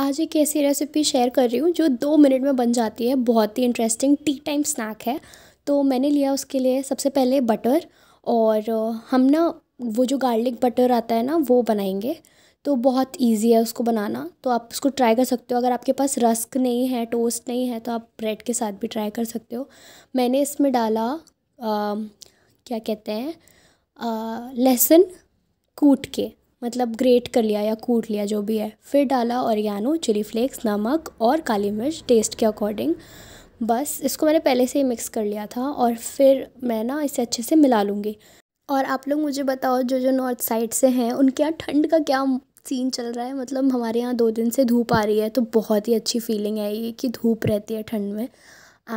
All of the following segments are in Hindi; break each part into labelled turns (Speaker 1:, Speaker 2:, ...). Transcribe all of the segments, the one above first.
Speaker 1: आज एक ऐसी रेसिपी शेयर कर रही हूँ जो दो मिनट में बन जाती है बहुत ही इंटरेस्टिंग टी टाइम स्नैक है तो मैंने लिया उसके लिए सबसे पहले बटर और हम ना वो जो गार्लिक बटर आता है ना वो बनाएंगे तो बहुत इजी है उसको बनाना तो आप उसको ट्राई कर सकते हो अगर आपके पास रस्क नहीं है टोस्ट नहीं है तो आप ब्रेड के साथ भी ट्राई कर सकते हो मैंने इसमें डाला आ, क्या कहते हैं लहसुन कूट के मतलब ग्रेट कर लिया या कूट लिया जो भी है फिर डाला यानो चिली फ्लेक्स नमक और काली मिर्च टेस्ट के अकॉर्डिंग बस इसको मैंने पहले से ही मिक्स कर लिया था और फिर मैं ना इसे अच्छे से मिला लूँगी और आप लोग मुझे बताओ जो जो नॉर्थ साइड से हैं उनके यहाँ ठंड का क्या सीन चल रहा है मतलब हमारे यहाँ दो दिन से धूप आ रही है तो बहुत ही अच्छी फीलिंग है ये कि धूप रहती है ठंड में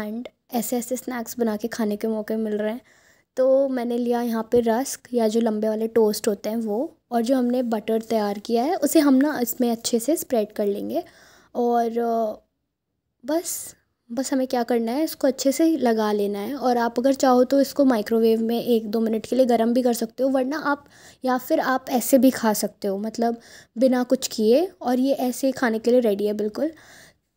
Speaker 1: एंड ऐसे ऐसे स्नैक्स बना के खाने के मौके मिल रहे हैं तो मैंने लिया यहाँ पे रस्क या जो लंबे वाले टोस्ट होते हैं वो और जो हमने बटर तैयार किया है उसे हम ना इसमें अच्छे से स्प्रेड कर लेंगे और बस बस हमें क्या करना है इसको अच्छे से लगा लेना है और आप अगर चाहो तो इसको माइक्रोवेव में एक दो मिनट के लिए गर्म भी कर सकते हो वरना आप या फिर आप ऐसे भी खा सकते हो मतलब बिना कुछ किए और ये ऐसे खाने के लिए रेडी है बिल्कुल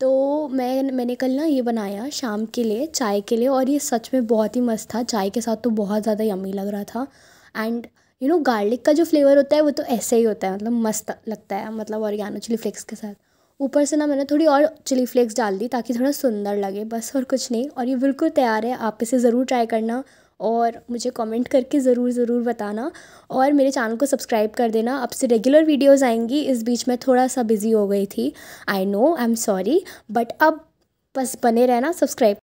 Speaker 1: तो मैं मैंने कल ना ये बनाया शाम के लिए चाय के लिए और ये सच में बहुत ही मस्त था चाय के साथ तो बहुत ज़्यादा यमी लग रहा था एंड यू नो गार्लिक का जो फ्लेवर होता है वो तो ऐसे ही होता है मतलब मस्त लगता है मतलब यानो चिली फ्लेक्स के साथ ऊपर से ना मैंने थोड़ी और चिली फ्लेक्स डाल दी ताकि थोड़ा सुंदर लगे बस और कुछ नहीं और ये बिल्कुल तैयार है आप इसे ज़रूर ट्राई करना और मुझे कमेंट करके ज़रूर ज़रूर बताना और मेरे चैनल को सब्सक्राइब कर देना अब से रेगुलर वीडियोस आएंगी इस बीच में थोड़ा सा बिज़ी हो गई थी I know I am sorry but अब बस बने रहना सब्सक्राइब